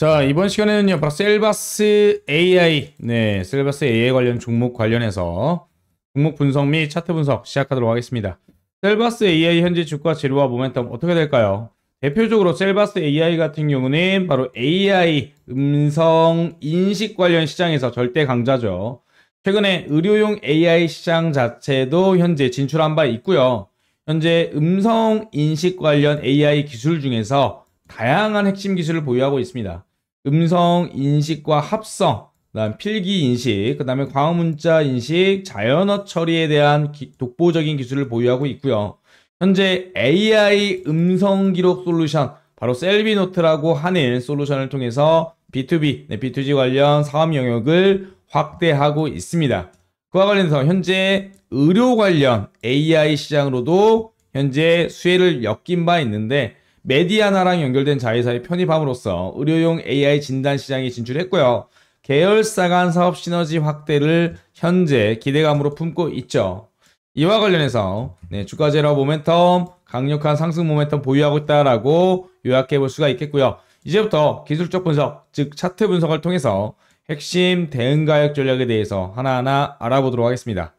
자 이번 시간에는요 바로 셀바스 AI 네 셀바스 AI 관련 종목 관련해서 종목 분석 및 차트 분석 시작하도록 하겠습니다 셀바스 AI 현재 주가 지루와 모멘텀 어떻게 될까요? 대표적으로 셀바스 AI 같은 경우는 바로 AI 음성 인식 관련 시장에서 절대 강자죠 최근에 의료용 AI 시장 자체도 현재 진출한 바 있고요 현재 음성 인식 관련 AI 기술 중에서 다양한 핵심 기술을 보유하고 있습니다 음성 인식과 합성, 그다음 필기 인식, 그다음에 광어 문자 인식, 자연어 처리에 대한 기, 독보적인 기술을 보유하고 있고요. 현재 AI 음성 기록 솔루션 바로 셀비노트라고 하는 솔루션을 통해서 B2B, 네, B2G 관련 사업 영역을 확대하고 있습니다. 그와 관련해서 현재 의료 관련 AI 시장으로도 현재 수혜를 엮인 바 있는데 메디아나랑 연결된 자회사에 편입함으로써 의료용 AI 진단 시장에 진출했고요. 계열사 간 사업 시너지 확대를 현재 기대감으로 품고 있죠. 이와 관련해서 네, 주가 제로 모멘텀 강력한 상승 모멘텀 보유하고 있다라고 요약해 볼 수가 있겠고요. 이제부터 기술적 분석, 즉 차트 분석을 통해서 핵심 대응 가격 전략에 대해서 하나하나 알아보도록 하겠습니다.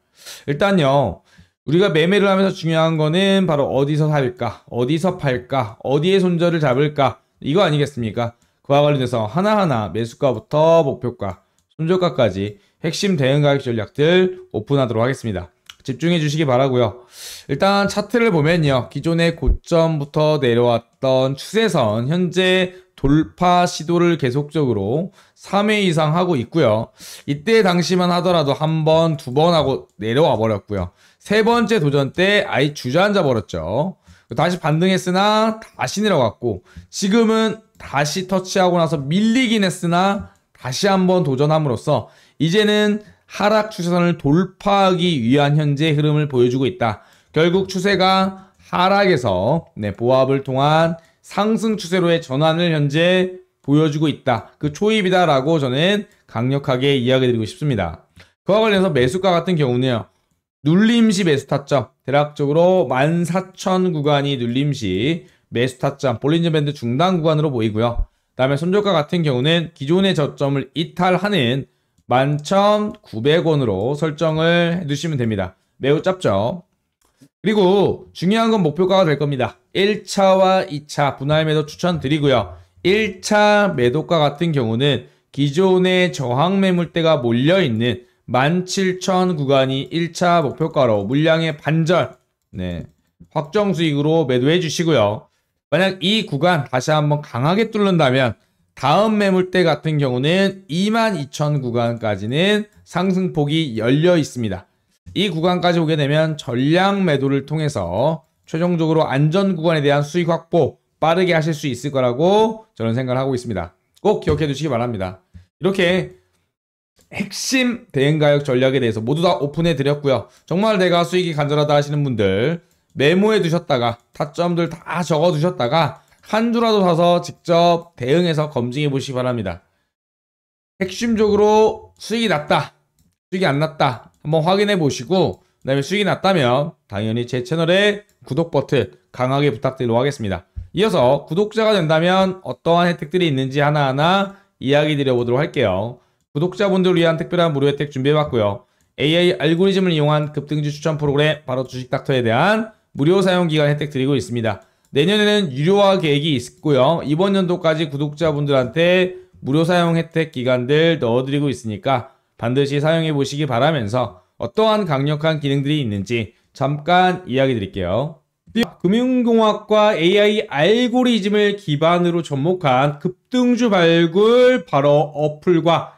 일단요, 우리가 매매를 하면서 중요한 거는 바로 어디서 살까, 어디서 팔까, 어디에 손절을 잡을까, 이거 아니겠습니까? 그와 관련해서 하나하나 매수가부터 목표가, 손절가까지 핵심 대응 가격 전략들 오픈하도록 하겠습니다. 집중해 주시기 바라고요. 일단 차트를 보면요. 기존의 고점부터 내려왔던 추세선 현재 돌파 시도를 계속적으로 3회 이상 하고 있고요. 이때 당시만 하더라도 한 번, 두 번 하고 내려와 버렸고요. 세 번째 도전 때 아예 주저앉아 버렸죠. 다시 반등했으나 다시 내려갔고 지금은 다시 터치하고 나서 밀리긴 했으나 다시 한번 도전함으로써 이제는 하락 추세선을 돌파하기 위한 현재 흐름을 보여주고 있다. 결국 추세가 하락에서 네, 보합을 통한 상승 추세로의 전환을 현재 보여주고 있다. 그 초입이다라고 저는 강력하게 이야기 드리고 싶습니다. 그와 관련해서 매수가 같은 경우는요. 눌림시 매수 타점 대략적으로 14,000 구간이 눌림시 매수 타점 볼린저 밴드 중단 구간으로 보이고요. 그 다음에 손절가 같은 경우는 기존의 저점을 이탈하는 11,900원으로 설정을 해두시면 됩니다. 매우 짧죠. 그리고 중요한 건 목표가가 될 겁니다. 1차와 2차 분할 매도 추천드리고요. 1차 매도가 같은 경우는 기존의 저항 매물대가 몰려있는 17,000 구간이 1차 목표가로 물량의 반절 네, 확정 수익으로 매도해 주시고요. 만약 이 구간 다시 한번 강하게 뚫는다면 다음 매물대 같은 경우는 22,000 구간까지는 상승폭이 열려 있습니다. 이 구간까지 오게 되면 전량 매도를 통해서 최종적으로 안전 구간에 대한 수익 확보 빠르게 하실 수 있을 거라고 저는 생각을 하고 있습니다. 꼭 기억해 두시기 바랍니다. 이렇게 핵심 대응가격 전략에 대해서 모두 다 오픈해 드렸고요. 정말 내가 수익이 간절하다 하시는 분들 메모해 두셨다가 타점들 다 적어 두셨다가 한 주라도 사서 직접 대응해서 검증해 보시기 바랍니다. 핵심적으로 수익이 났다, 수익이 안 났다 한번 확인해 보시고 그 다음에 수익이 났다면 당연히 제 채널에 구독 버튼 강하게 부탁드리도록 하겠습니다. 이어서 구독자가 된다면 어떠한 혜택들이 있는지 하나하나 이야기 드려보도록 할게요. 구독자분들을 위한 특별한 무료 혜택 준비해봤고요. AI 알고리즘을 이용한 급등주 추천 프로그램 바로 주식닥터에 대한 무료 사용 기간 혜택 드리고 있습니다. 내년에는 유료화 계획이 있고요. 이번 연도까지 구독자분들한테 무료 사용 혜택 기간들 넣어드리고 있으니까 반드시 사용해 보시기 바라면서 어떠한 강력한 기능들이 있는지 잠깐 이야기 드릴게요. 금융공학과 AI 알고리즘을 기반으로 접목한 급등주 발굴 바로 어플과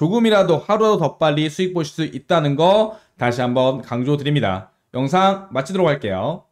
조금이라도 하루라도 더 빨리 수익 보실 수 있다는 거 다시 한번 강조드립니다. 영상 마치도록 할게요.